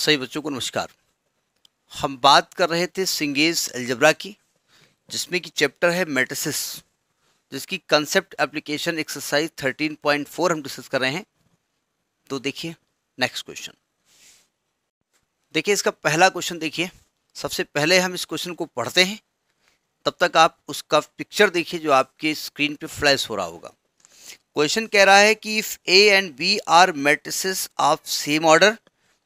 सही बच्चों को नमस्कार हम बात कर रहे थे सिंगेज एल्जबरा की जिसमें कि चैप्टर है मेट्रिसिस जिसकी कंसेप्ट एप्लीकेशन एक्सरसाइज 13.4 हम डिस्कस कर रहे हैं तो देखिए नेक्स्ट क्वेश्चन देखिए इसका पहला क्वेश्चन देखिए सबसे पहले हम इस क्वेश्चन को पढ़ते हैं तब तक आप उसका पिक्चर देखिए जो आपके स्क्रीन पर फ्लैश हो रहा होगा क्वेश्चन कह रहा है कि if A and B are matrices of same order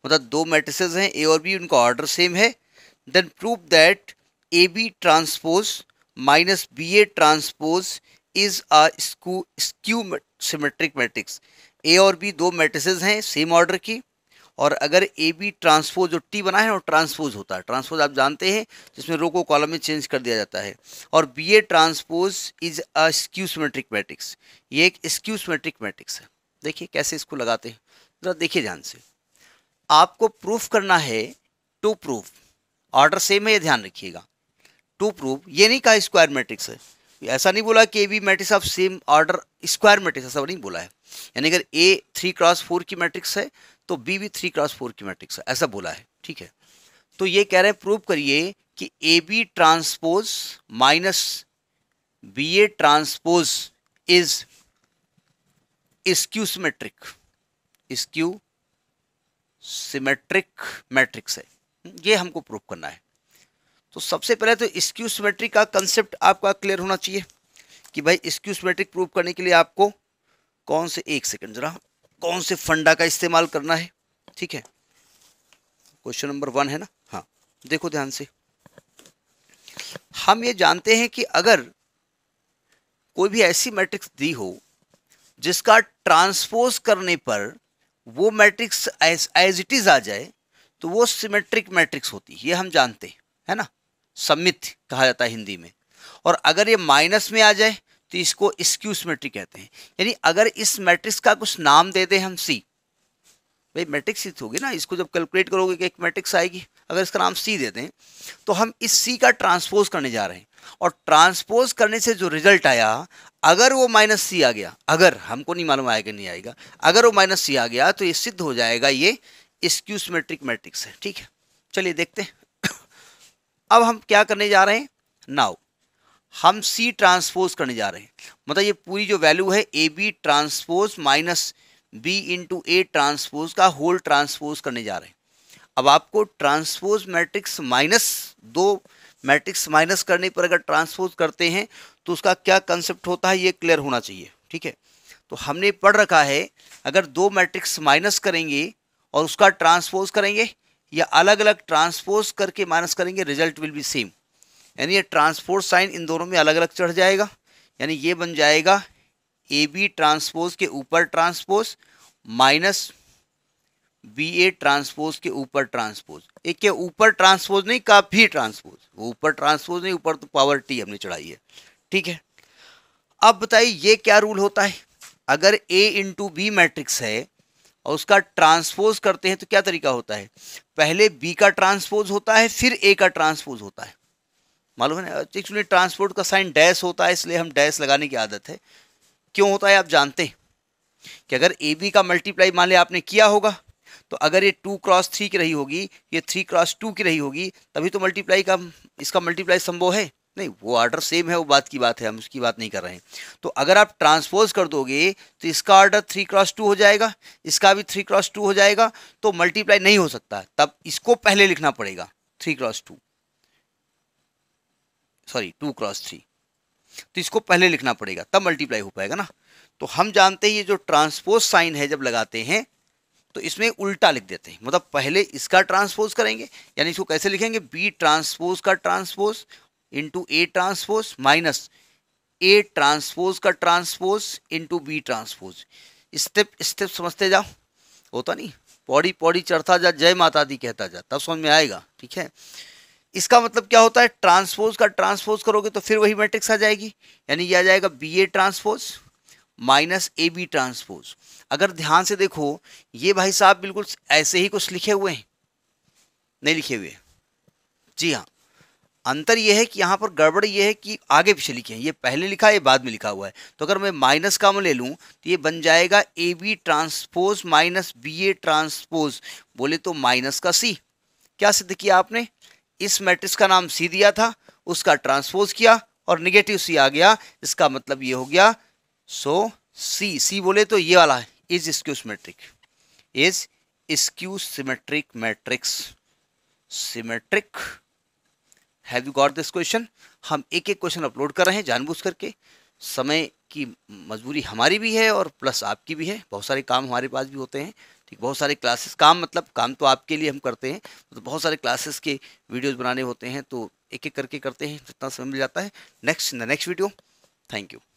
मतलब दो मैट्रिसेस हैं ए और बी उनका ऑर्डर सेम है then prove that A B transpose minus B A transpose is a skew symmetric matrix A और बी दो matrices हैं same order की और अगर ए बी ट्रांसपोज जो टी बना है वो ट्रांसपोज होता है ट्रांसपोज आप जानते हैं जिसमें रो को कॉलम में चेंज कर दिया जाता है और B A transpose is a symmetric matrix ये एक सिमेट्रिक मैट्रिक्स है देखिए कैसे इसको लगाते हैं ज़रा देखिए ध्यान से आपको प्रूफ करना है टू प्रूफ ऑर्डर सेम है ध्यान रखिएगा टू प्रूफ ये नहीं कहा स्क्वायर मैट्रिक्स है ऐसा नहीं बोला कि A B matrix of same order square matrix ऐसा नहीं बोला है यानी अगर ए थ्री क्रॉस फोर की मैट्रिक्स है तो बी भी थ्री क्रॉस फोर की मैट्रिक्स है ऐसा बोला है ठीक है तो ये कह रहे हैं प्रूव करिए कि A B transpose minus B A transpose is skew symmetric skew symmetric matrix है हम्म, ये हमको प्रूफ करना है तो सबसे पहले तो स्क्यू सिमेट्रिक का कंसेप्ट आपका क्लियर होना चाहिए कि भाई स्क्यू सिमेट्रिक प्रूफ करने के लिए आपको कौन से एक सेकंड जरा कौन से फंडा का इस्तेमाल करना है ठीक है क्वेश्चन नंबर वन है ना हाँ देखो ध्यान से हम ये जानते हैं कि अगर कोई भी ऐसी मैट्रिक्स दी हो जिसका ट्रांसपोज करने पर वो मैट्रिक्स एज इट इज आ जाए तो वो सिमेट्रिक मैट्रिक्स होती है ये हम जानते है ना सम्मित कहा जाता है हिंदी में और अगर ये माइनस में आ जाए तो इसको स्क्यू सिमेट्रिक कहते हैं यानी अगर इस मैट्रिक्स का कुछ नाम दे दें हम सी भाई मैट्रिक्स ही तो होगी ना इसको जब कैलकुलेट करोगे कि एक मैट्रिक्स आएगी अगर इसका नाम सी दे दें तो हम इस सी का ट्रांसपोज करने जा रहे हैं और ट्रांसपोज करने से जो रिजल्ट आया अगर वो माइनस सी आ गया अगर हमको नहीं मालूम आएगा नहीं आएगा अगर वो माइनस सी आ गया तो ये सिद्ध हो जाएगा ये स्क्यूसमेट्रिक मैट्रिक्स है ठीक है चलिए देखते हैं अब हम क्या करने जा रहे हैं नाउ हम सी ट्रांसपोज करने जा रहे हैं मतलब ये पूरी जो वैल्यू है A B transpose minus B into A transpose का होल ट्रांसपोज करने जा रहे हैं अब आपको ट्रांसपोज मैट्रिक्स माइनस दो मैट्रिक्स माइनस करने पर अगर ट्रांसपोज करते हैं तो उसका क्या कंसेप्ट होता है ये क्लियर होना चाहिए ठीक है तो हमने पढ़ रखा है अगर दो मैट्रिक्स माइनस करेंगे और उसका ट्रांसपोज करेंगे या अलग अलग ट्रांसपोज करके माइनस करेंगे रिजल्ट विल बी सेम यानी ये ट्रांसपोज साइन इन दोनों में अलग अलग चढ़ जाएगा यानी ये बन जाएगा ए बी ट्रांसपोज के ऊपर transpose minus B A transpose के ऊपर ट्रांसपोज एक के ऊपर ट्रांसपोज नहीं काफ़ी ट्रांसपोज वो ऊपर ट्रांसपोज नहीं ऊपर तो पावर टी हमने चढ़ाई है ठीक है अब बताइए ये क्या रूल होता है अगर ए इंटू बी मैट्रिक्स है और उसका ट्रांसपोज करते हैं तो क्या तरीका होता है पहले बी का ट्रांसपोज होता है फिर ए का ट्रांसपोज होता है मालूम है ना एक्चुअली ट्रांसपोर्ट का साइन डैश होता है इसलिए हम डैश लगाने की आदत है क्यों होता है आप जानते हैं कि अगर ए बी का मल्टीप्लाई मान लिया आपने किया होगा तो अगर ये टू क्रॉस थ्री की रही होगी ये थ्री क्रॉस टू की रही होगी तभी तो मल्टीप्लाई का इसका मल्टीप्लाई संभव है नहीं वो ऑर्डर सेम है वो बात की बात है हम उसकी बात नहीं कर रहे हैं तो अगर आप ट्रांसपोज कर दोगे तो इसका ऑर्डर थ्री क्रॉस टू हो जाएगा इसका भी थ्री क्रॉस टू हो जाएगा तो मल्टीप्लाई नहीं हो सकता तब इसको पहले लिखना पड़ेगा three cross two sorry two cross three तो इसको पहले लिखना पड़ेगा तब मल्टीप्लाई हो पाएगा ना तो हम जानते हैं ये जो ट्रांसपोज साइन है जब लगाते हैं तो इसमें उल्टा लिख देते हैं मतलब पहले इसका ट्रांसपोज करेंगे यानी इसको कैसे लिखेंगे बी ट्रांसपोज का transpose into A transpose minus A transpose का transpose into B transpose step step समझते जाओ होता नहीं पौड़ी पौड़ी चढ़ता जा जय माता दी कहता जा तब समझ में आएगा ठीक है इसका मतलब क्या होता है ट्रांसपोज का ट्रांसपोज करोगे तो फिर वही मैट्रिक्स आ जाएगी यानी यह आ जाएगा B A transpose minus A B transpose अगर ध्यान से देखो ये भाई साहब बिल्कुल ऐसे ही कुछ लिखे हुए हैं नहीं लिखे हुए जी हाँ अंतर यह है कि यहाँ पर गड़बड़ यह है कि आगे पीछे लिखे हैं ये पहले लिखा है ये बाद में लिखा हुआ है तो अगर मैं माइनस का ले लूँ तो ये बन जाएगा A B transpose minus B A transpose बोले तो माइनस का सी क्या सिद्ध किया आपने इस मैट्रिक्स का नाम सी दिया था उसका ट्रांसपोज किया और निगेटिव सी आ गया इसका मतलब ये हो गया सो सी सी बोले तो ये वाला है is skew symmetric is skew symmetric matrix symmetric have you got this question हम एक एक क्वेश्चन अपलोड कर रहे हैं जानबूझ करके समय की मजबूरी हमारी भी है और प्लस आपकी भी है बहुत सारे काम हमारे पास भी होते हैं ठीक बहुत सारे क्लासेस काम मतलब काम तो आपके लिए हम करते हैं तो बहुत सारे क्लासेस के वीडियोस बनाने होते हैं तो एक एक करके करते हैं जितना समय मिल जाता है next in the next video thank you